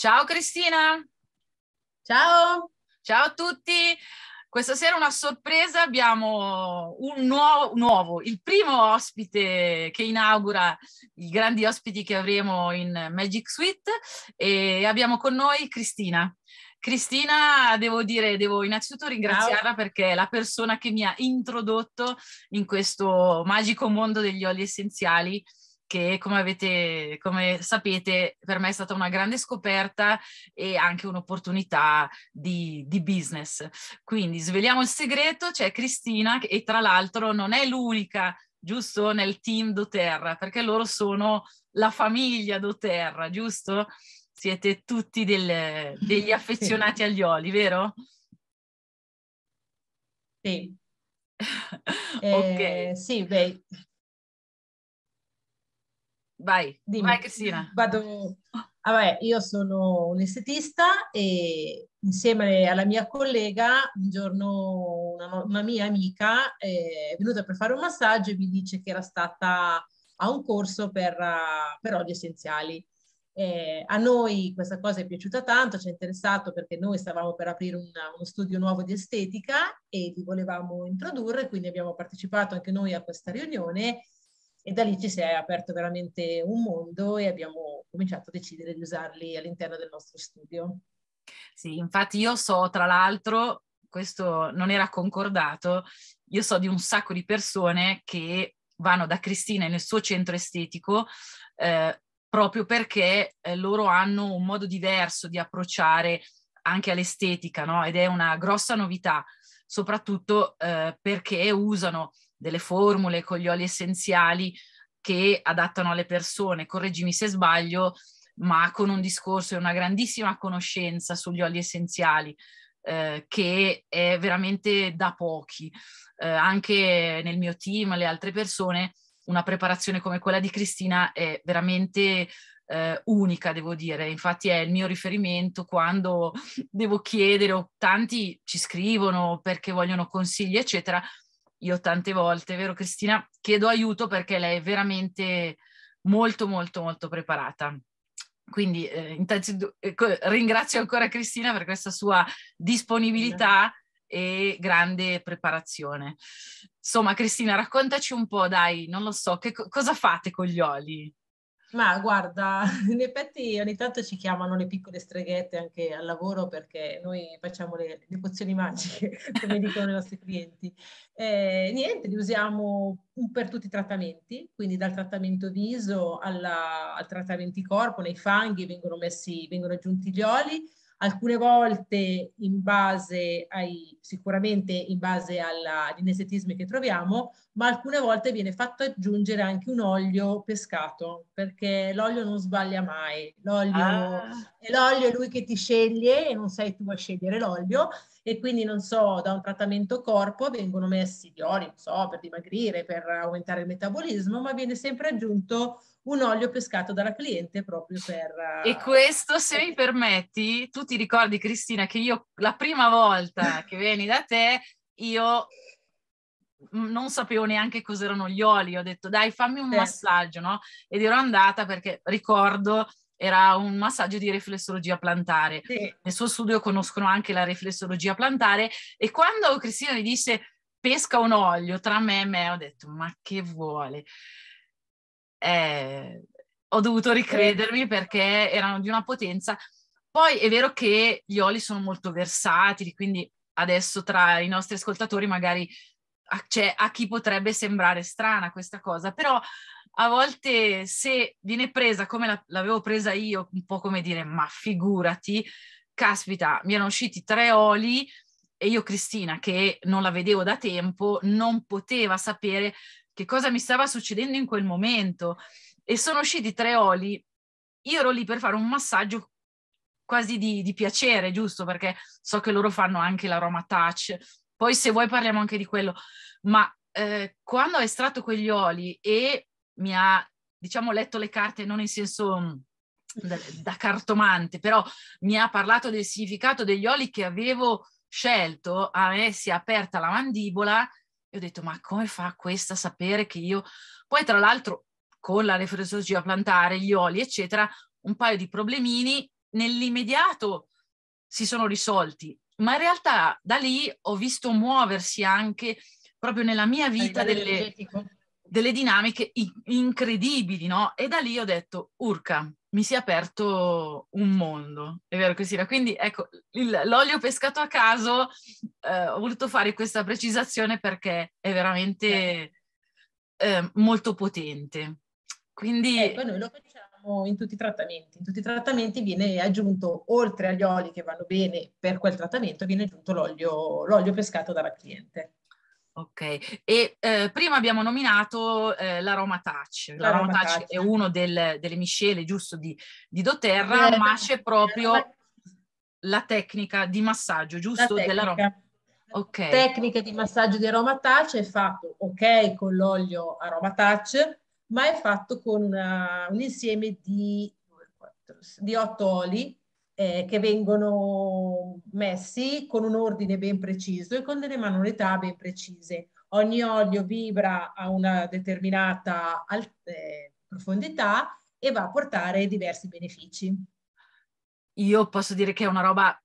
Ciao Cristina! Ciao! Ciao a tutti! Questa sera una sorpresa, abbiamo un nuovo, nuovo, il primo ospite che inaugura i grandi ospiti che avremo in Magic Suite e abbiamo con noi Cristina. Cristina, devo dire, devo innanzitutto ringraziarla Ciao. perché è la persona che mi ha introdotto in questo magico mondo degli oli essenziali che come, avete, come sapete per me è stata una grande scoperta e anche un'opportunità di, di business. Quindi sveliamo il segreto, c'è cioè Cristina e tra l'altro non è l'unica giusto nel team doTERRA perché loro sono la famiglia doTERRA, giusto? Siete tutti del, degli affezionati agli oli, vero? Sì. ok. Eh, sì, beh, Vai, Dimmi. vai Cristina. Vado... Ah, vabbè, io sono un estetista e insieme alla mia collega un giorno una, una mia amica eh, è venuta per fare un massaggio e mi dice che era stata a un corso per, eh, per oli essenziali. Eh, a noi questa cosa è piaciuta tanto, ci è interessato perché noi stavamo per aprire una, uno studio nuovo di estetica e vi volevamo introdurre, quindi abbiamo partecipato anche noi a questa riunione e da lì ci si è aperto veramente un mondo e abbiamo cominciato a decidere di usarli all'interno del nostro studio. Sì, infatti io so tra l'altro, questo non era concordato, io so di un sacco di persone che vanno da Cristina nel suo centro estetico eh, proprio perché eh, loro hanno un modo diverso di approcciare anche all'estetica, no? Ed è una grossa novità, soprattutto eh, perché usano delle formule con gli oli essenziali che adattano alle persone, correggimi se sbaglio, ma con un discorso e una grandissima conoscenza sugli oli essenziali eh, che è veramente da pochi. Eh, anche nel mio team, le altre persone, una preparazione come quella di Cristina è veramente eh, unica, devo dire. Infatti è il mio riferimento quando devo chiedere o tanti ci scrivono perché vogliono consigli, eccetera io tante volte, vero Cristina, chiedo aiuto perché lei è veramente molto molto molto preparata. Quindi eh, intanto, eh, ringrazio ancora Cristina per questa sua disponibilità e grande preparazione. Insomma, Cristina, raccontaci un po', dai, non lo so, che cosa fate con gli oli? Ma guarda, in effetti ogni tanto ci chiamano le piccole streghette anche al lavoro perché noi facciamo le, le pozioni magiche, come dicono i nostri clienti. Eh, niente, li usiamo per tutti i trattamenti, quindi dal trattamento viso alla, al trattamento corpo, nei fanghi vengono, messi, vengono aggiunti gli oli, alcune volte in base ai, sicuramente in base alla, agli che troviamo, ma alcune volte viene fatto aggiungere anche un olio pescato, perché l'olio non sbaglia mai, l'olio, ah. è l'olio lui che ti sceglie e non sei tu a scegliere l'olio, e quindi non so, da un trattamento corpo vengono messi gli oli, non so, per dimagrire, per aumentare il metabolismo, ma viene sempre aggiunto un olio pescato dalla cliente proprio per... E eh, questo, se mi permetti, tu ti ricordi Cristina che io la prima volta che vieni da te, io non sapevo neanche cos'erano gli oli, ho detto dai fammi un sì. massaggio, no? Ed ero andata perché ricordo era un massaggio di riflessologia plantare. Sì. Nel suo studio conoscono anche la riflessologia plantare e quando Cristina mi disse pesca un olio, tra me e me ho detto ma che vuole? eh, ho dovuto ricredermi perché erano di una potenza. Poi è vero che gli oli sono molto versatili, quindi adesso tra i nostri ascoltatori magari cioè, a chi potrebbe sembrare strana questa cosa, però a volte se viene presa come la, l'avevo presa io, un po' come dire, ma figurati, caspita, mi erano usciti tre oli e io Cristina, che non la vedevo da tempo, non poteva sapere che cosa mi stava succedendo in quel momento. E sono usciti tre oli. Io ero lì per fare un massaggio quasi di, di piacere, giusto? Perché so che loro fanno anche l'aroma touch. Poi se vuoi parliamo anche di quello. Ma eh, quando ho estratto quegli oli e mi ha, diciamo, letto le carte non in senso mm, da, da cartomante, però mi ha parlato del significato degli oli che avevo scelto, a me si è aperta la mandibola e ho detto, ma come fa questa a sapere che io... Poi tra l'altro con la reflessologia plantare, gli oli, eccetera, un paio di problemini nell'immediato si sono risolti. Ma in realtà da lì ho visto muoversi anche proprio nella mia vita delle, delle dinamiche incredibili, no? E da lì ho detto, urca, mi si è aperto un mondo, è vero Cristina? Quindi ecco, il, l'olio pescato a caso, eh, ho voluto fare questa precisazione perché è veramente eh. eh, molto potente. Quindi... Eh, poi noi lo facciamo in tutti i trattamenti, in tutti i trattamenti viene aggiunto, oltre agli oli che vanno bene per quel trattamento, viene aggiunto l'olio, l'olio pescato dalla cliente. Ok, e eh, prima abbiamo nominato eh, l'aroma touch. L'aroma, touch, è uno del, delle miscele giusto di, di doterra, eh, ma c'è proprio l'aroma... la tecnica di massaggio, giusto? La tecnica. Tecnica di massaggio di aroma touch è fatto ok con l'olio aroma touch, ma è fatto con una, eh, un insieme di, 4, di 8 oli eh, che vengono messi con un ordine ben preciso e con delle manualità ben precise. Ogni olio vibra a una determinata eh, profondità e va a portare diversi benefici. Io posso dire che è una roba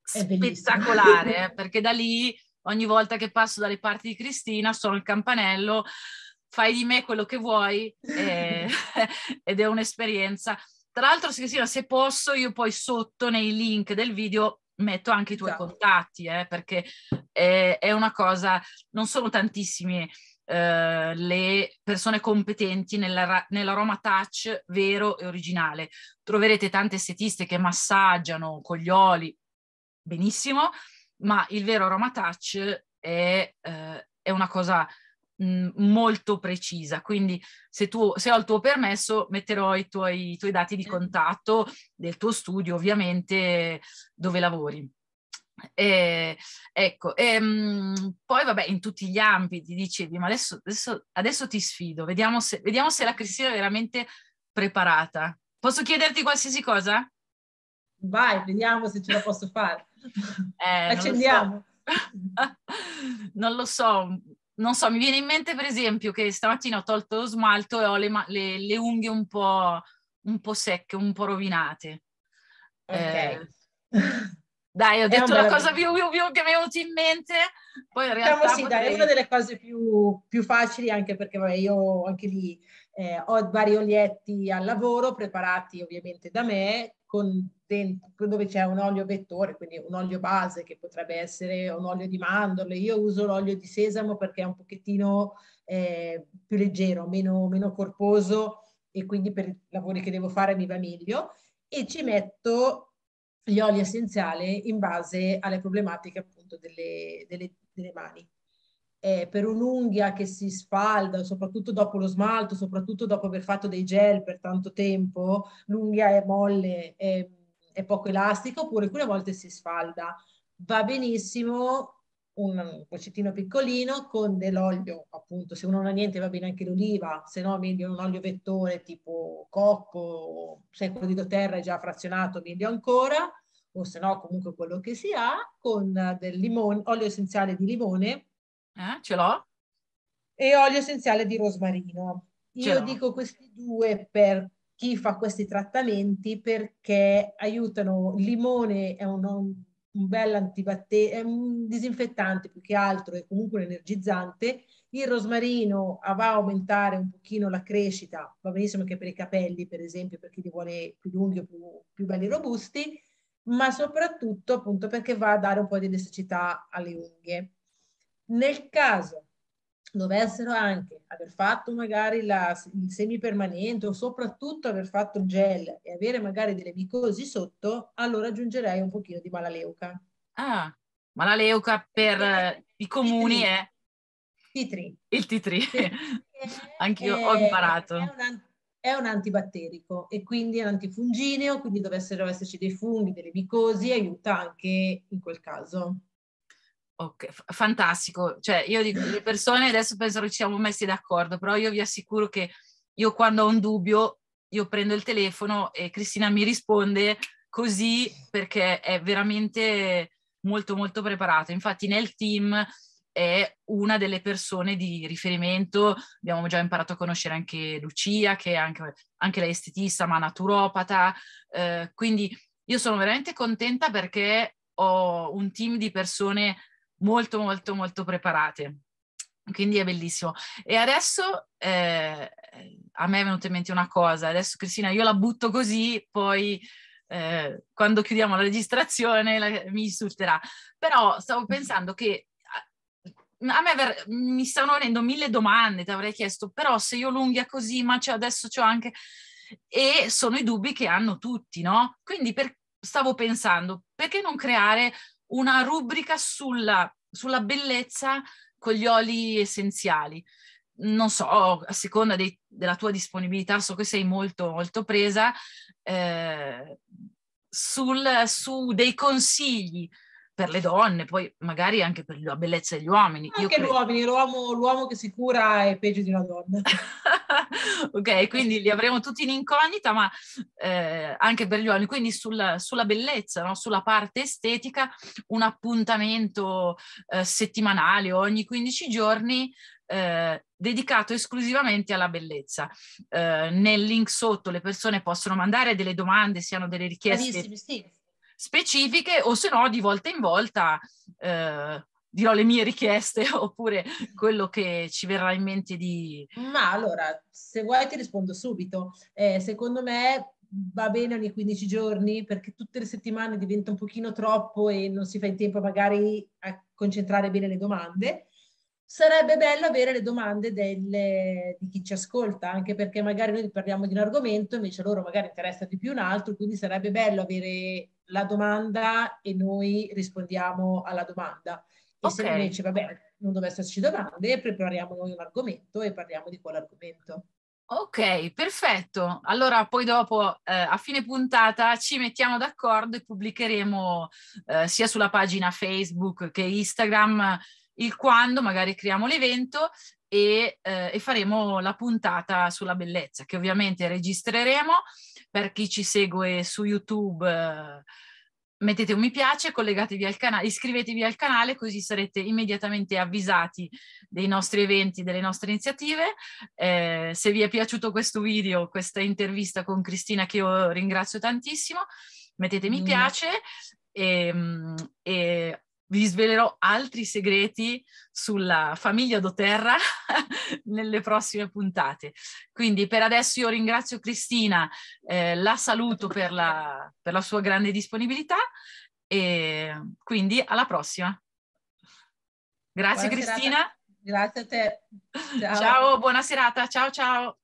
spettacolare, eh, perché da lì ogni volta che passo dalle parti di Cristina sono il campanello, fai di me quello che vuoi e, eh, ed è un'esperienza tra l'altro, Cristina, se posso, io poi sotto nei link del video metto anche i tuoi esatto. contatti, eh, perché è, è, una cosa, non sono tantissime eh, le persone competenti nella, nell'aroma touch vero e originale. Troverete tante estetiste che massaggiano con gli oli, benissimo, ma il vero aroma touch è, eh, è una cosa molto precisa. Quindi se, tu, se, ho il tuo permesso metterò i tuoi, i tuoi dati di certo. contatto del tuo studio, ovviamente, dove lavori. E, ecco, e, ehm, poi vabbè, in tutti gli ambiti dicevi, ma adesso, adesso, adesso ti sfido, vediamo se, vediamo se la Cristina è veramente preparata. Posso chiederti qualsiasi cosa? Vai, vediamo se ce la posso fare. Eh, Accendiamo. Non lo so, non lo so non so, mi viene in mente per esempio che stamattina ho tolto lo smalto e ho le, le, le unghie un po', un po', secche, un po' rovinate. Ok. Eh, dai, ho detto la cosa più, più, più, che mi è venuta in mente. Poi in diciamo realtà diciamo sì, potrei... dai, è una delle cose più, più facili anche perché vabbè, io anche lì eh, ho vari olietti al lavoro preparati ovviamente da me, dentro, dove c'è un olio vettore, quindi un olio base che potrebbe essere un olio di mandorle. Io uso l'olio di sesamo perché è un pochettino eh, più leggero, meno, meno corposo e quindi per i lavori che devo fare mi va meglio. E ci metto gli oli essenziali in base alle problematiche appunto delle, delle, delle mani eh, per un'unghia che si sfalda, soprattutto dopo lo smalto, soprattutto dopo aver fatto dei gel per tanto tempo, l'unghia è molle, è, è poco elastica, oppure alcune volte si sfalda. Va benissimo un pocettino piccolino con dell'olio, appunto, se uno non ha niente va bene anche l'oliva, se no meglio un olio vettore tipo cocco, se quello di doterra è già frazionato meglio ancora, o se no comunque quello che si ha, con del limone, olio essenziale di limone eh, ce l'ho? E olio essenziale di rosmarino. Io dico questi due per chi fa questi trattamenti perché aiutano. Il limone è un, un bel antibatterico, è un disinfettante più che altro, e comunque un energizzante. Il rosmarino va a aumentare un pochino la crescita, va benissimo anche per i capelli, per esempio, per chi li vuole più lunghi o più, più belli robusti, ma soprattutto appunto perché va a dare un po' di elasticità alle unghie. Nel caso dovessero anche aver fatto magari la, il semipermanente o soprattutto aver fatto il gel e avere magari delle micosi sotto, allora aggiungerei un pochino di malaleuca. Ah, malaleuca per eh, i comuni eh? è... t Il titri. Anche io ho imparato. È un, è un, antibatterico e quindi è un antifungineo, quindi dovessero esserci dei funghi, delle micosi, aiuta anche in quel caso. Okay, fantastico. Cioè, io dico, le persone adesso penso che ci siamo messi d'accordo, però io vi assicuro che io quando ho un dubbio, io prendo il telefono e Cristina mi risponde così perché è veramente molto molto preparata. Infatti nel team è una delle persone di riferimento, abbiamo già imparato a conoscere anche Lucia, che è anche, anche lei estetista, ma naturopata. Eh, quindi io sono veramente contenta perché ho un team di persone molto molto molto preparate. Quindi è bellissimo. E adesso eh, a me è venuta in mente una cosa, adesso Cristina io la butto così, poi eh, quando chiudiamo la registrazione la, mi insulterà, però stavo pensando che a me ver- mi stanno venendo mille domande, ti avrei chiesto, però se io l'unghia così, ma c'è, adesso ho anche... E sono i dubbi che hanno tutti, no? Quindi per, stavo pensando, perché non creare una rubrica sulla, sulla bellezza con gli oli essenziali. Non so, a seconda dei, della tua disponibilità, so che sei molto, molto presa, eh, sul, su dei consigli per le donne, poi magari anche per la bellezza degli uomini. Anche gli uomini, l'uomo, l'uomo, che si cura è peggio di una donna. ok, quindi li avremo tutti in incognita, ma eh, anche per gli uomini. Quindi sulla, sulla bellezza, no? sulla parte estetica, un appuntamento eh, settimanale ogni 15 giorni eh, dedicato esclusivamente alla bellezza. Eh, nel link sotto le persone possono mandare delle domande, siano delle richieste. Benissimo, sì specifiche o se no di volta in volta eh, dirò le mie richieste oppure quello che ci verrà in mente di... Ma allora, se vuoi ti rispondo subito. Eh, secondo me va bene ogni 15 giorni perché tutte le settimane diventa un pochino troppo e non si fa in tempo magari a concentrare bene le domande sarebbe bello avere le domande delle, di chi ci ascolta, anche perché magari noi parliamo di un argomento, invece loro magari interessa di più un altro, quindi sarebbe bello avere la domanda e noi rispondiamo alla domanda. E okay. se invece, vabbè, non dovessero esserci domande, prepariamo noi un argomento e parliamo di quell'argomento. Ok, perfetto. Allora poi dopo eh, a fine puntata ci mettiamo d'accordo e pubblicheremo eh, sia sulla pagina Facebook che Instagram il quando, magari creiamo l'evento e, eh, e, faremo la puntata sulla bellezza, che ovviamente registreremo per chi ci segue su YouTube. Eh, mettete un mi piace, collegatevi al canale, iscrivetevi al canale così sarete immediatamente avvisati dei nostri eventi, delle nostre iniziative. Eh, se vi è piaciuto questo video, questa intervista con Cristina, che io ringrazio tantissimo, mettete mi mm. piace e, mm, vi svelerò altri segreti sulla famiglia doterra nelle prossime puntate. Quindi per adesso io ringrazio Cristina, eh, la saluto per la, per la sua grande disponibilità e quindi alla prossima. Grazie buona Cristina. Serata. Grazie a te. Ciao. ciao, buona serata. Ciao ciao.